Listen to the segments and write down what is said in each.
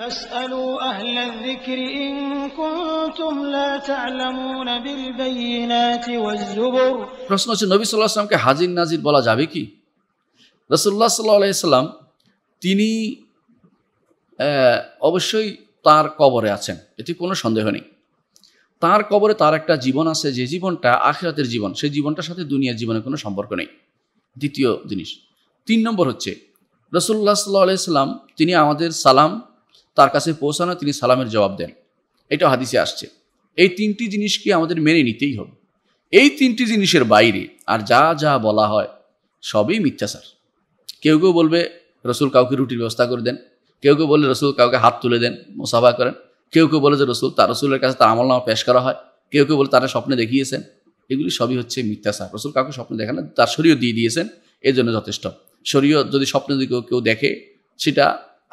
প্রশ্ন হচ্ছে নবী সাল্লাল্লাহু সাল্লামকে হাজির নাজির বলা যাবে কি রসুল্লাহ সাল্লাল্লাহু সাল্লাম তিনি অবশ্যই তার কবরে আছেন এটি কোনো সন্দেহ নেই তার কবরে তার একটা জীবন আছে যে জীবনটা আখেরাতের জীবন সেই জীবনটার সাথে দুনিয়ার জীবনের কোনো সম্পর্ক নেই দ্বিতীয় জিনিস তিন নম্বর হচ্ছে রসুল্লাহ সাল্লাহ সাল্লাম তিনি আমাদের সালাম তার কাছে পৌঁছানো তিনি সালামের জবাব দেন এটা হাদিসে আসছে এই তিনটি জিনিসকে আমাদের মেনে নিতেই হবে এই তিনটি জিনিসের বাইরে আর যা যা বলা হয় সবই মিথ্যাচার কেউ কেউ বলবে রসুল কাউকে রুটির ব্যবস্থা করে দেন কেউ কেউ বলে রসুল কাউকে হাত তুলে দেন মোসাফা করেন কেউ কেউ বলে যে রসুল তার রসুলের কাছে তার আমল নামা পেশ করা হয় কেউ কেউ বলে তারা স্বপ্নে দেখিয়েছেন এগুলি সবই হচ্ছে মিথ্যাচার রসুল কাউকে স্বপ্নে দেখেন না তার শরীয় দিয়ে দিয়েছেন এজন্য যথেষ্ট শরীয় যদি স্বপ্নে যদি কেউ কেউ দেখে সেটা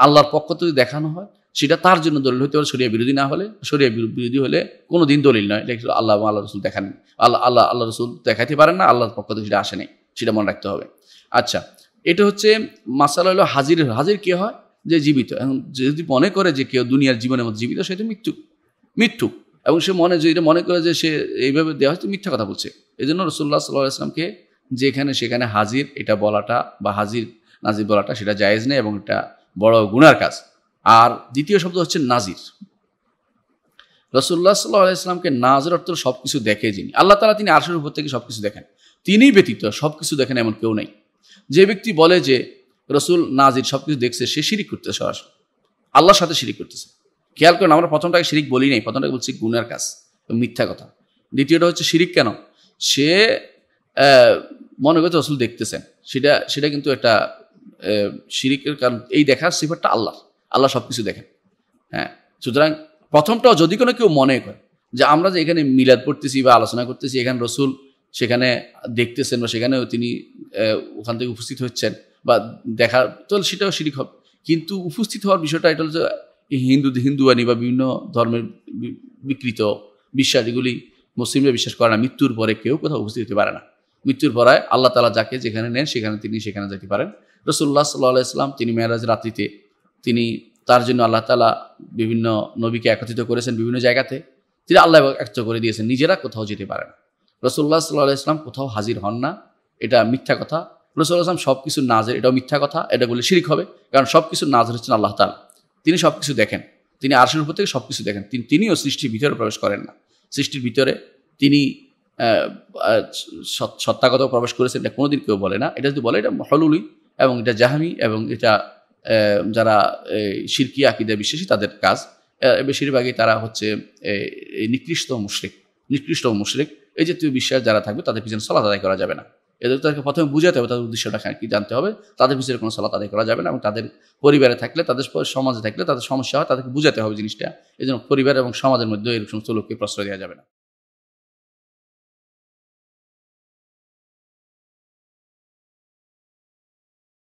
আল্লাহর পক্ষ যদি দেখানো হয় সেটা তার জন্য দলিল হতে পারে সরিয়া বিরোধী না হলে সরিয়া বিরোধী হলে কোনো দিন দলিল নয় এটা আল্লাহ আল্লাহ রসুল দেখান আল্লাহ আল্লাহ আল্লাহ রসুল দেখাতে পারেন না আল্লাহর পক্ষ থেকে সেটা আসে নাই সেটা মনে রাখতে হবে আচ্ছা এটা হচ্ছে মাসাল হলো হাজির হাজির কে হয় যে জীবিত এখন যদি মনে করে যে কেউ দুনিয়ার জীবনের মধ্যে জীবিত সেটা মৃত্যু মৃত্যু এবং সে মনে যদি মনে করে যে সে এইভাবে দেওয়া হয় মিথ্যা কথা বলছে এই জন্য রসুল্লাহ সাল্লাহ আসলামকে যেখানে সেখানে হাজির এটা বলাটা বা হাজির নাজির বলাটা সেটা জায়েজ নেই এবং এটা বড় গুনার কাজ আর দ্বিতীয় শব্দ হচ্ছে নাজির রসুল্লাহ সাল্লাহ নাজির নাজর অর্থ সব কিছু দেখে যিনি আল্লাহ তালা তিনি আরশের উপর থেকে সব কিছু দেখেন তিনি ব্যতীত সব কিছু দেখেন এমন কেউ নেই যে ব্যক্তি বলে যে রসুল নাজির সব কিছু দেখছে সে শিরিক করতে সরাসরি আল্লাহর সাথে শিরিক করতেছে খেয়াল করেন আমরা প্রথমটাকে শিরিক বলি নাই প্রথমটাকে বলছি গুণের কাজ মিথ্যা কথা দ্বিতীয়টা হচ্ছে শিরিক কেন সে মনে করছে রসুল দেখতেছেন সেটা সেটা কিন্তু একটা শিরিকের কারণ এই দেখার সিফারটা আল্লাহ আল্লাহ সব কিছু দেখেন হ্যাঁ সুতরাং প্রথমটাও যদি কোনো কেউ মনে করে যে আমরা যে এখানে মিলাদ পড়তেছি বা আলোচনা করতেছি এখানে রসুল সেখানে দেখতেছেন বা সেখানেও তিনি ওখান থেকে উপস্থিত হচ্ছেন বা দেখা তো সেটাও শিরিক হবে কিন্তু উপস্থিত হওয়ার বিষয়টা এটা হচ্ছে হিন্দু হিন্দুয়ানি বা বিভিন্ন ধর্মের বিকৃত বিশ্বাস এগুলি মুসলিমরা বিশ্বাস করে না মৃত্যুর পরে কেউ কোথাও উপস্থিত হতে পারে না মৃত্যুর পরায় আল্লাহ তালা যাকে যেখানে নেন সেখানে তিনি সেখানে যেতে পারেন রসুল্লাহ সাল্লাহ ইসলাম তিনি মেয়েরাজ রাত্রিতে তিনি তার জন্য আল্লাহ তালা বিভিন্ন নবীকে একত্রিত করেছেন বিভিন্ন জায়গাতে তিনি আল্লাহ একত্র করে দিয়েছেন নিজেরা কোথাও যেতে পারেন রসুল্লাহ সাল্লাহ ইসলাম কোথাও হাজির হন না এটা মিথ্যা কথা রসুল্লাহ ইসলাম সব কিছু নাজের এটাও মিথ্যা কথা এটা বলে শিরিক হবে কারণ সব কিছু নাজের হচ্ছেন আল্লাহ তালা তিনি সব কিছু দেখেন তিনি আরশের উপর থেকে সব কিছু দেখেন তিনিও সৃষ্টির ভিতরে প্রবেশ করেন না সৃষ্টির ভিতরে তিনি সত্তাগত প্রবেশ করেছে এটা কোনোদিন কেউ বলে না এটা যদি বলে এটা হলুলি এবং এটা জাহামি এবং এটা যারা শিরকি আকিদা বিশ্বাসী তাদের কাজ বেশিরভাগই তারা হচ্ছে নিকৃষ্ট মুশ্রিক নিকৃষ্ট মুশ্রিক এই জাতীয় বিশ্বাস যারা থাকবে তাদের পিছনে সলাত আদায় করা যাবে না এদের তাদেরকে প্রথমে বুঝাতে হবে তাদের উদ্দেশ্যটা কি জানতে হবে তাদের পিছনে কোনো সলাত আদায় করা যাবে না এবং তাদের পরিবারে থাকলে তাদের সমাজে থাকলে তাদের সমস্যা হয় তাদেরকে বুঝাতে হবে জিনিসটা এই জন্য পরিবার এবং সমাজের মধ্যে এই সমস্ত লোককে প্রশ্রয় দেওয়া যাবে না